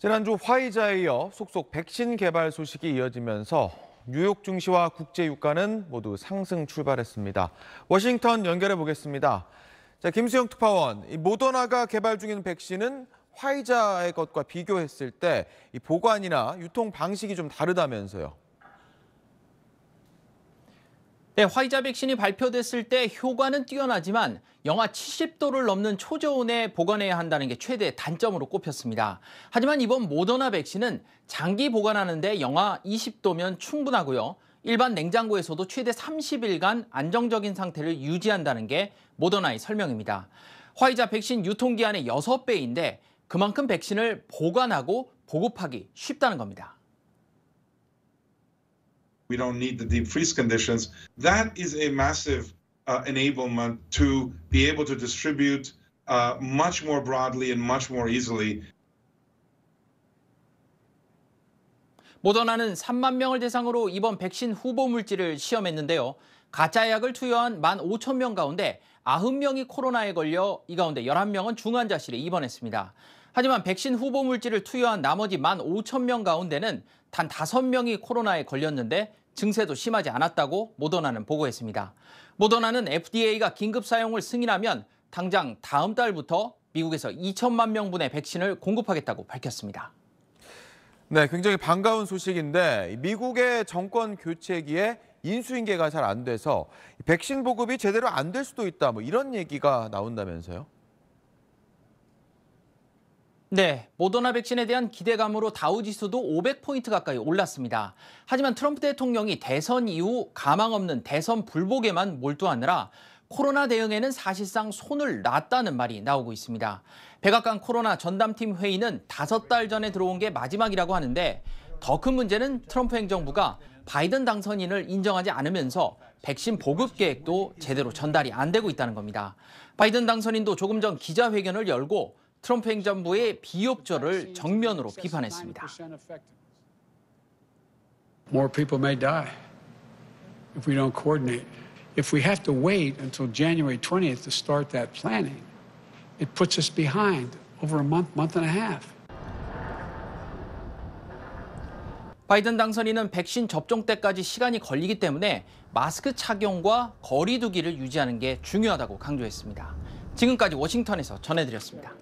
지난주 화이자에 이어 속속 백신 개발 소식이 이어지면서 뉴욕 증시와 국제 유가는 모두 상승 출발했습니다. 워싱턴 연결해 보겠습니다. 자, 김수영 특파원, 이 모더나가 개발 중인 백신은 화이자의 것과 비교했을 때 이 보관이나 유통 방식이 좀 다르다면서요. 네, 화이자 백신이 발표됐을 때 효과는 뛰어나지만 영하 70도를 넘는 초저온에 보관해야 한다는 게 최대 단점으로 꼽혔습니다. 하지만 이번 모더나 백신은 장기 보관하는데 영하 20도면 충분하고요. 일반 냉장고에서도 최대 30일간 안정적인 상태를 유지한다는 게 모더나의 설명입니다. 화이자 백신 유통기한의 6배인데 그만큼 백신을 보관하고 보급하기 쉽다는 겁니다. we don't need the deep freeze conditions. That is a massive uh, enablement to be able to distribute uh, much more broadly and much more easily. 모더나는 3만 명을 대상으로 이번 백신 후보 물질을 시험했는데요. 가짜 약을 투여한 1만 5천 명 가운데 9명이 코로나에 걸려 이 가운데 11명은 중환자실에 입원했습니다. 하지만 백신 후보 물질을 투여한 나머지 1만 5천 명 가운데는 단 5명이 코로나에 걸렸는데 증세도 심하지 않았다고 모더나는 보고했습니다. 모더나는 FDA가 긴급 사용을 승인하면 당장 다음 달부터 미국에서 2천만 명분의 백신을 공급하겠다고 밝혔습니다. 네, 굉장히 반가운 소식인데 미국의 정권 교체기에 인수인계가 잘 안 돼서 백신 보급이 제대로 안 될 수도 있다. 뭐 이런 얘기가 나온다면서요? 네, 모더나 백신에 대한 기대감으로 다우지수도 500포인트 가까이 올랐습니다. 하지만 트럼프 대통령이 대선 이후 가망 없는 대선 불복에만 몰두하느라 코로나 대응에는 사실상 손을 놨다는 말이 나오고 있습니다. 백악관 코로나 전담팀 회의는 다섯 달 전에 들어온 게 마지막이라고 하는데 더 큰 문제는 트럼프 행정부가 바이든 당선인을 인정하지 않으면서 백신 보급 계획도 제대로 전달이 안 되고 있다는 겁니다. 바이든 당선인도 조금 전 기자회견을 열고 트럼프 행정부의 비협조를 정면으로 비판했습니다. More people may die if we don't coordinate. If we have to wait until January 20th to start that planning, it puts us behind over a month, month and a half. 바이든 당선인은 백신 접종 때까지 시간이 걸리기 때문에 마스크 착용과 거리두기를 유지하는 게 중요하다고 강조했습니다. 지금까지 워싱턴에서 전해드렸습니다.